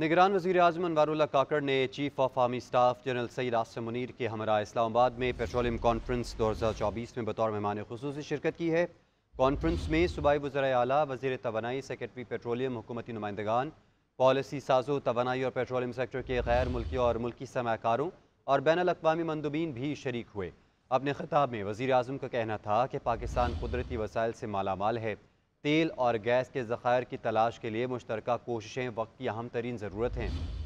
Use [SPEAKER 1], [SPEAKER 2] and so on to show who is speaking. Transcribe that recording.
[SPEAKER 1] निगरान वजीर अजम अनवारुल्ला काकड़ ने chief of army staff general Syed Asim Munir के हमरा इस्लामाबाद में पेट्रोलियम कॉन्फ्रेंस दो हज़ार चौबीस में बतौर मेहमान खसूस शिरकत की है कॉन्फ्रेंस में सूबाई वजर अली वजीर तोानाई सेक्रेटरी पेट्रोलियम हुकूमती नुमाइंदगान पॉलिसी साजो तोानाई और पेट्रोलियम सेक्टर के गैर मुल्की और मुल्की समाकारों और बैन अवी मंदुबीन भी शरीक हुए अपने खिताब में वजी अजम का कहना था कि पाकिस्तान कुदरती वसाइल से मालामाल है तेल और गैस के ज़ख़ायर की तलाश के लिए मुश्तर कोशिशें वक्त की अहम तरीन ज़रूरत हैं